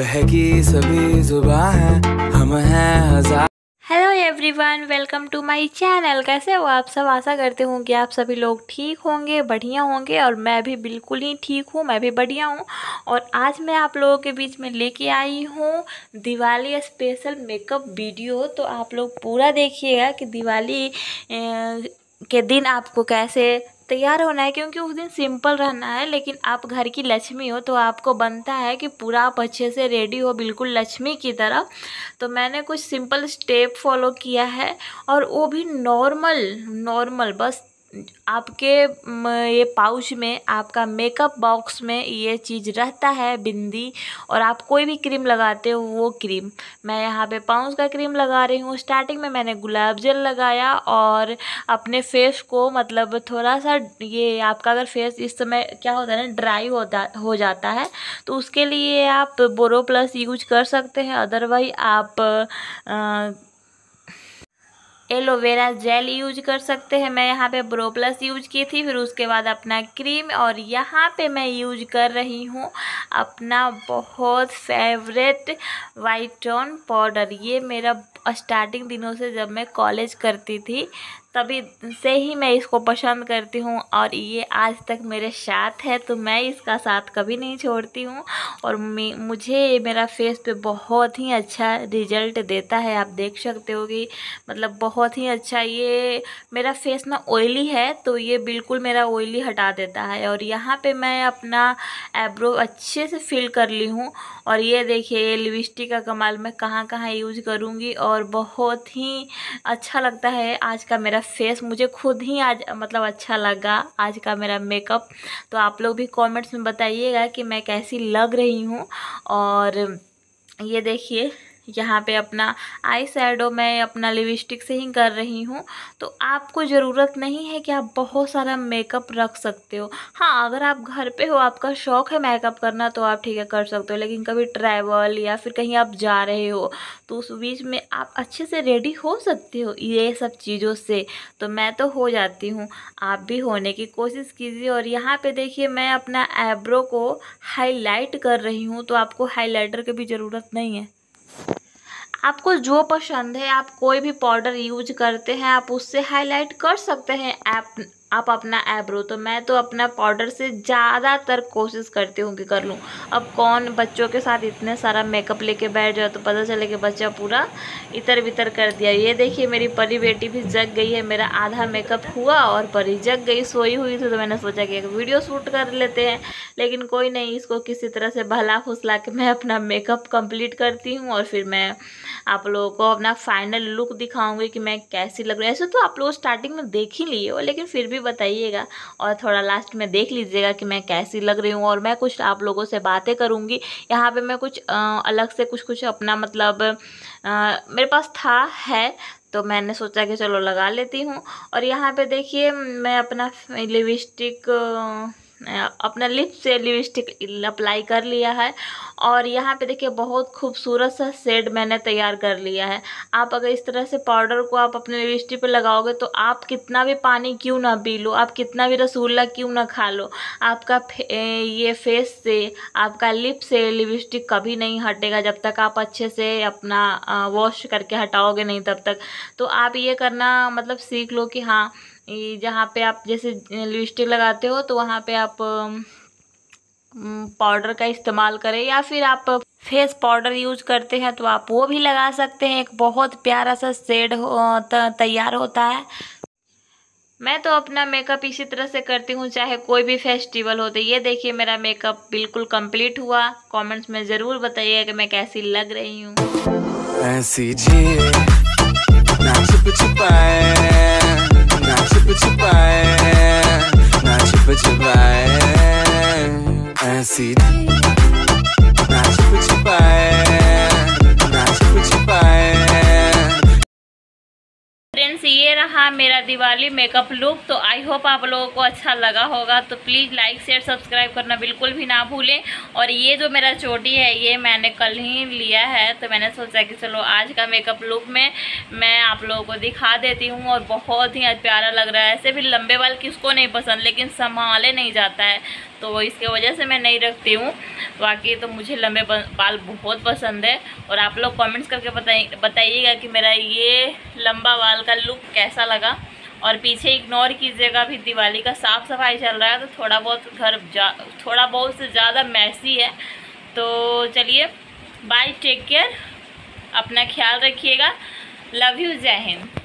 बहकी सभी जुबा है हम हैं हजार hello everyone welcome to my channel कैसे हो आप सब आशा करते हूँ कि आप सभी लोग ठीक होंगे बढ़िया होंगे और मैं भी बिल्कुल ही ठीक हूँ मैं भी बढ़िया हूँ और आज मैं आप लोगों के बीच में लेके आई हूँ दिवाली स्पेशल मेकअप वीडियो तो आप लोग पूरा देखिएगा कि दिवाली के दिन आपको कैसे तैयार होना है क्योंकि उस दिन सिंपल रहना है लेकिन आप घर की लक्ष्मी हो तो आपको बनता है कि पूरा आप अच्छे से रेडी हो बिल्कुल लक्ष्मी की तरह तो मैंने कुछ सिंपल स्टेप फॉलो किया है और वो भी नॉर्मल नॉर्मल बस आपके ये पाउच में आपका मेकअप बॉक्स में ये चीज़ रहता है बिंदी और आप कोई भी क्रीम लगाते हो वो क्रीम मैं यहाँ पे पाउच का क्रीम लगा रही हूँ स्टार्टिंग में मैंने गुलाब जल लगाया और अपने फेस को मतलब थोड़ा सा ये आपका अगर फेस इस समय क्या होता है ना ड्राई होता हो जाता है तो उसके लिए आप बोरो प्लस यूज कर सकते हैं अदरवाइज आप आ, एलोवेरा जेल यूज कर सकते हैं मैं यहाँ पे ब्रो प्लस यूज की थी फिर उसके बाद अपना क्रीम और यहाँ पे मैं यूज कर रही हूँ अपना बहुत फेवरेट वाइट टोन पाउडर ये मेरा स्टार्टिंग दिनों से जब मैं कॉलेज करती थी तभी से ही मैं इसको पसंद करती हूँ और ये आज तक मेरे साथ है तो मैं इसका साथ कभी नहीं छोड़ती हूँ और मुझे मेरा फेस पे बहुत ही अच्छा रिजल्ट देता है आप देख सकते हो कि मतलब बहुत ही अच्छा ये मेरा फेस ना ऑयली है तो ये बिल्कुल मेरा ऑयली हटा देता है और यहाँ पे मैं अपना एब्रो अच्छे से फिल कर ली हूँ और ये देखिए ये लिपस्टिक का कमाल मैं कहाँ कहाँ यूज करूँगी और बहुत ही अच्छा लगता है आज का मेरा मेरा फेस मुझे खुद ही आज मतलब अच्छा लगा आज का मेरा मेकअप तो आप लोग भी कमेंट्स में बताइएगा कि मैं कैसी लग रही हूँ और ये देखिए यहाँ पे अपना आई सैडो मैं अपना लिपस्टिक से ही कर रही हूँ तो आपको ज़रूरत नहीं है कि आप बहुत सारा मेकअप रख सकते हो हाँ अगर आप घर पे हो आपका शौक़ है मेकअप करना तो आप ठीक है कर सकते हो लेकिन कभी ट्रैवल या फिर कहीं आप जा रहे हो तो उस बीच में आप अच्छे से रेडी हो सकते हो ये सब चीज़ों से तो मैं तो हो जाती हूँ आप भी होने की कोशिश कीजिए और यहाँ पर देखिए मैं अपना एब्रो को हाईलाइट कर रही हूँ तो आपको हाईलाइटर की भी ज़रूरत नहीं है आपको जो पसंद है आप कोई भी पाउडर यूज करते हैं आप उससे हाईलाइट कर सकते हैं ऐप आप अपना एब्रो तो मैं तो अपना पाउडर से ज़्यादातर कोशिश करती हूँ कि कर लूँ अब कौन बच्चों के साथ इतने सारा मेकअप लेके बैठ जाओ तो पता चले कि बच्चा पूरा इतर बितर कर दिया ये देखिए मेरी परी बेटी भी जग गई है मेरा आधा मेकअप हुआ और परी जग गई सोई हुई थी तो मैंने सोचा कि एक वीडियो शूट कर लेते हैं लेकिन कोई नहीं इसको किसी तरह से भला फुसला के मैं अपना मेकअप कंप्लीट करती हूँ और फिर मैं आप लोगों को अपना फाइनल लुक दिखाऊंगी कि मैं कैसी लग रही हूँ ऐसे तो आप लोग स्टार्टिंग में देख ही लिए हो लेकिन फिर भी बताइएगा और थोड़ा लास्ट में देख लीजिएगा कि मैं कैसी लग रही हूँ और मैं कुछ आप लोगों से बातें करूँगी यहाँ पर मैं कुछ अलग से कुछ कुछ अपना मतलब मेरे पास था है तो मैंने सोचा कि चलो लगा लेती हूँ और यहाँ पे देखिए मैं अपना लिपस्टिक अपने लिप से लिपस्टिक अप्लाई कर लिया है और यहाँ पे देखिए बहुत खूबसूरत सा सेड मैंने तैयार कर लिया है आप अगर इस तरह से पाउडर को आप अपने लिपस्टिक पे लगाओगे तो आप कितना भी पानी क्यों ना पी लो आप कितना भी रसगुल्ला क्यों ना खा लो आपका फे, ये फेस से आपका लिप से लिपस्टिक कभी नहीं हटेगा जब तक आप अच्छे से अपना वॉश करके हटाओगे नहीं तब तक तो आप ये करना मतलब सीख लो कि हाँ जहाँ पे आप जैसे लिपस्टिक लगाते हो तो वहाँ पे आप पाउडर का इस्तेमाल करें या फिर आप फेस पाउडर यूज करते हैं तो आप वो भी लगा सकते हैं एक बहुत प्यारा सा शेड हो तैयार होता है मैं तो अपना मेकअप इसी तरह से करती हूँ चाहे कोई भी फेस्टिवल हो तो ये देखिए मेरा मेकअप बिल्कुल कंप्लीट हुआ कमेंट्स में ज़रूर बताइए कि मैं कैसी लग रही हूँ रहा मेरा दिवाली मेकअप लुक तो आई होप आप लोगों को अच्छा लगा होगा तो प्लीज़ लाइक शेयर सब्सक्राइब करना बिल्कुल भी ना भूलें और ये जो मेरा चोटी है ये मैंने कल ही लिया है तो मैंने सोचा कि चलो आज का मेकअप लुक में मैं आप लोगों को दिखा देती हूँ और बहुत ही प्यारा लग रहा है ऐसे भी लंबे बाल किसको नहीं पसंद लेकिन संभाले नहीं जाता है तो इसके वजह से मैं नहीं रखती हूँ बाकी तो मुझे लंबे बाल बहुत पसंद है और आप लोग कमेंट्स करके बताइए बताइएगा कि मेरा ये लंबा बाल का लुक कैसा लगा और पीछे इग्नोर कीजिएगा अभी दिवाली का साफ़ सफाई चल रहा है तो थोड़ा बहुत घर जा थोड़ा बहुत से ज़्यादा मैसी है तो चलिए बाय टेक केयर अपना ख्याल रखिएगा लव यू जय हिंद